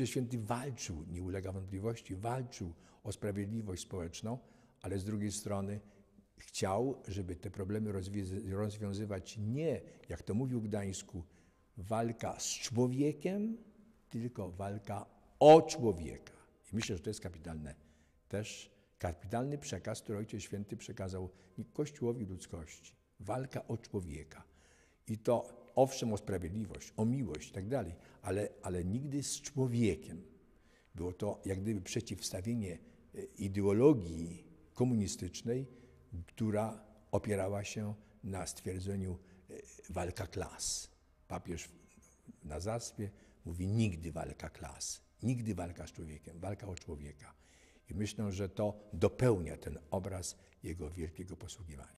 Ojciec Święty walczył, nie ulega wątpliwości, walczył o sprawiedliwość społeczną, ale z drugiej strony chciał, żeby te problemy rozwiązywać nie, jak to mówił w Gdańsku, walka z człowiekiem, tylko walka o człowieka. I myślę, że to jest kapitalne też kapitalny przekaz, który Ojciec Święty przekazał Kościołowi ludzkości. Walka o człowieka. I to owszem o sprawiedliwość, o miłość i tak dalej, ale, ale nigdy z człowiekiem. Było to jak gdyby przeciwstawienie e, ideologii komunistycznej, która opierała się na stwierdzeniu e, walka klas. Papież na zaspie mówi nigdy walka klas, nigdy walka z człowiekiem, walka o człowieka. I myślę, że to dopełnia ten obraz jego wielkiego posługiwania.